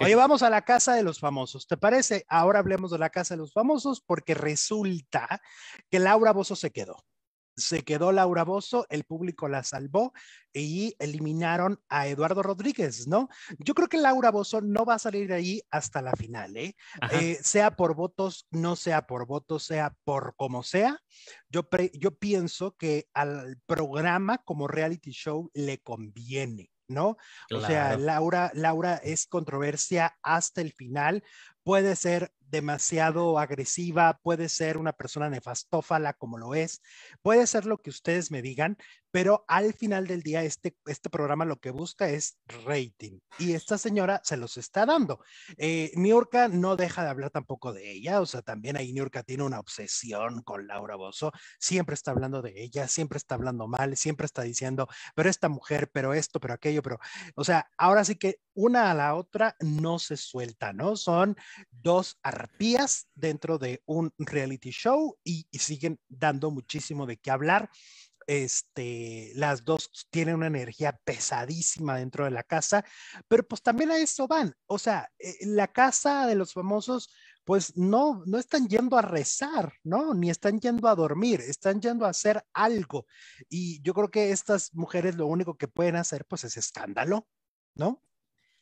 Oye, vamos a la casa de los famosos. ¿Te parece? Ahora hablemos de la casa de los famosos porque resulta que Laura Bozo se quedó. Se quedó Laura Bozo, el público la salvó y eliminaron a Eduardo Rodríguez, ¿no? Yo creo que Laura Bozo no va a salir ahí hasta la final, ¿eh? ¿eh? sea por votos, no sea por votos, sea por como sea. Yo, yo pienso que al programa como reality show le conviene ¿no? O sea, Laura, Laura es controversia hasta el final puede ser demasiado agresiva, puede ser una persona nefastófala como lo es, puede ser lo que ustedes me digan, pero al final del día este, este programa lo que busca es rating y esta señora se los está dando. Eh, Niurka no deja de hablar tampoco de ella, o sea, también ahí Niurka tiene una obsesión con Laura Bozo, siempre está hablando de ella, siempre está hablando mal, siempre está diciendo, pero esta mujer, pero esto, pero aquello, pero, o sea, ahora sí que una a la otra no se suelta, ¿no? Son dos arpías dentro de un reality show y, siguen dando muchísimo de qué hablar este, las dos tienen una energía pesadísima dentro de la casa, pero pues también a eso van. O sea, eh, la casa de los famosos, pues no, no están yendo a rezar, ¿no? Ni están yendo a dormir, están yendo a hacer algo. Y yo creo que estas mujeres lo único que pueden hacer, pues es escándalo, ¿no?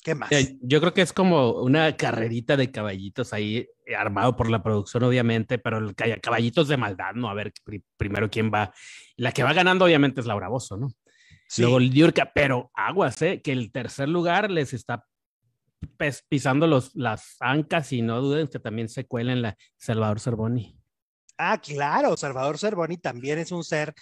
¿Qué eh, más? yo creo que es como una carrerita de caballitos ahí, eh, armado por la producción, obviamente, pero el caballitos de maldad, ¿no? A ver primero quién va. La que va ganando, obviamente, es Laura Bozo, ¿no? Luego el pero aguas, ¿eh? Que el tercer lugar les está pisando los, las ancas y no duden que también se cuela en la Salvador Cerboni. Ah, claro, Salvador Cervoni también es un ser,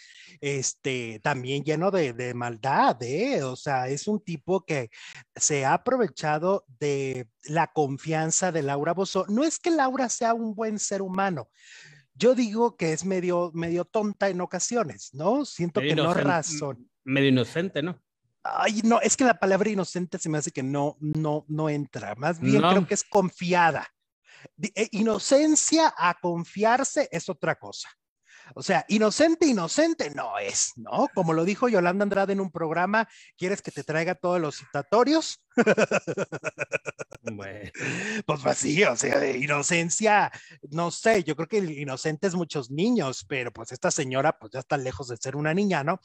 este, también lleno de, maldad, ¿eh? O sea, es un tipo que se ha aprovechado de la confianza de Laura Bozó. No es que Laura sea un buen ser humano. Yo digo que es medio, medio tonta en ocasiones, ¿no? Siento que no razón. Medio inocente, ¿no? Ay, no, es que la palabra inocente se me hace que no, no, no entra. Más bien creo que es confiada. Eh, inocencia a confiarse es otra cosa. O sea, inocente, inocente no es, ¿no? Como lo dijo Yolanda Andrade en un programa, ¿quieres que te traiga todos los citatorios? Pues así, pues o sea, inocencia, no sé, yo creo que inocente es muchos niños, pero pues esta señora pues ya está lejos de ser una niña, ¿no?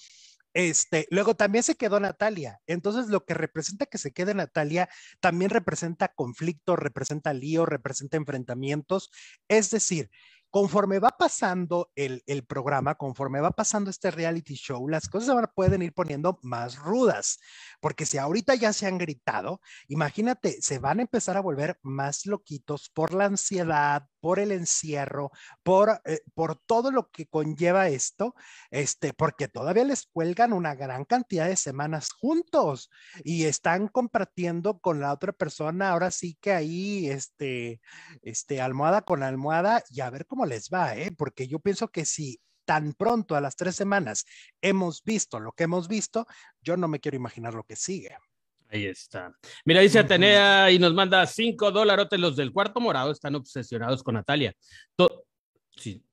Este, luego también se quedó Natalia. Entonces, lo que representa que se quede Natalia también representa conflicto, representa lío, representa enfrentamientos. Es decir, conforme va pasando el, programa, conforme va pasando este reality show, las cosas ahora pueden ir poniendo más rudas, porque si ahorita ya se han gritado, imagínate, se van a empezar a volver más loquitos por la ansiedad, por el encierro, por, eh, por todo lo que conlleva esto, este, porque todavía les cuelgan una gran cantidad de semanas juntos y están compartiendo con la otra persona, ahora sí que ahí, este, este, almohada con almohada y a ver cómo cómo les va, ¿eh? porque yo pienso que si tan pronto a las tres semanas hemos visto lo que hemos visto, yo no me quiero imaginar lo que sigue. Ahí está. Mira, dice Atenea y nos manda cinco dólares. Los del cuarto morado están obsesionados con Natalia. Todo,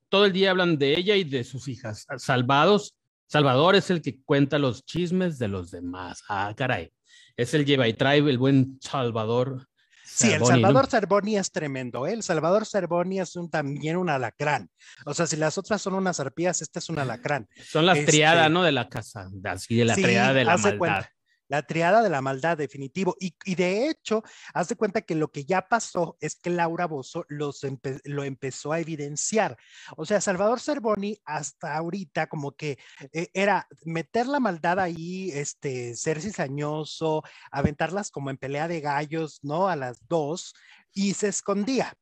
todo el día hablan de ella y de sus hijas. Salvados, Salvador es el que cuenta los chismes de los demás. Ah, caray. Es el lleva y trae el buen Salvador. Sí, El Salvador Cervoni es tremendo. ¿eh? El Salvador Cervoni es un, también un alacrán. O sea, si las otras son unas arpías, este es un alacrán. Son las este, triadas, ¿no? De la casa, así de la triada de la maldad. La triada de la maldad, definitivo. Y, de hecho, hace cuenta que lo que ya pasó es que Laura Bozo los lo empezó a evidenciar. O sea, Salvador Cervoni hasta ahorita como que eh, era meter la maldad ahí, este, ser cizañoso, aventarlas como en pelea de gallos, ¿no? A las dos, y se escondía.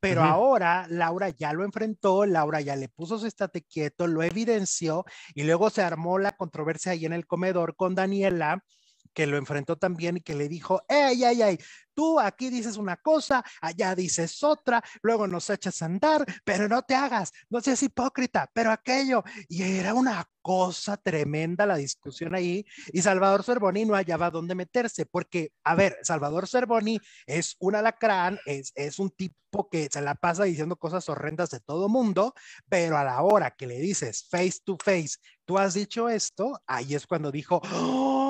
Pero ahora Laura ya lo enfrentó, Laura ya le puso su estate quieto, lo evidenció y luego se armó la controversia ahí en el comedor con Daniela que lo enfrentó también y que le dijo, ¡Ey, ay, ay! Tú aquí dices una cosa, allá dices otra, luego nos echas a andar, pero no te hagas, no seas hipócrita, pero aquello. Y era una cosa tremenda la discusión ahí. Y Salvador Cervoni no hallaba dónde meterse, porque, a ver, Salvador Cervoni es un alacrán, es, un tipo que se la pasa diciendo cosas horrendas de todo mundo, pero a la hora que le dices face to face, tú has dicho esto, ahí es cuando dijo, ¡Oh!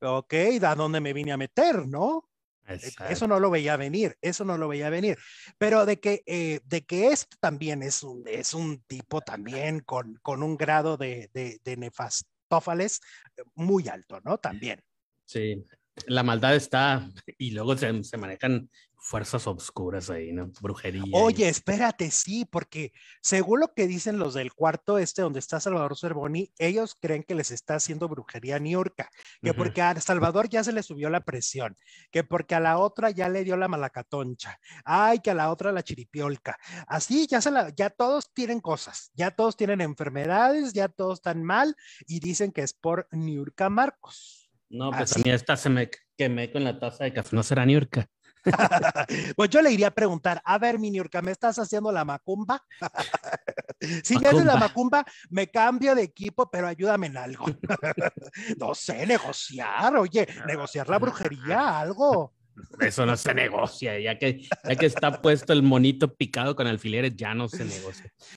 ok, da dónde me vine a meter, no? Eh, eso no lo veía venir, eso no lo veía venir. Pero de que, eh, de que este también es un, es un tipo también con, con un grado de, de, de nefastófales eh, muy alto, ¿no? También. Sí, la maldad está y luego se, manejan fuerzas obscuras ahí, ¿no? Brujería. Oye, espérate, sí, porque según lo que dicen los del cuarto este donde está Salvador Cervoni, ellos creen que les está haciendo brujería a Niurka, que porque a Salvador ya se le subió la presión, que porque a la otra ya le dio la malacatoncha, ay, que a la otra la chiripiolca. Así ya se la, ya todos tienen cosas, ya todos tienen enfermedades, ya todos están mal y dicen que es por Niurka Marcos. No, ah, pues a mí esta se me quemé con la taza de café, no será Niurka. pues yo le iría a preguntar, a ver, mi Niurka, ¿me estás haciendo la macumba? si me haces la macumba, me cambio de equipo, pero ayúdame en algo. no sé, negociar, oye, negociar la brujería, algo. Eso no se negocia, ya que, ya que está puesto el monito picado con alfileres, ya no se negocia.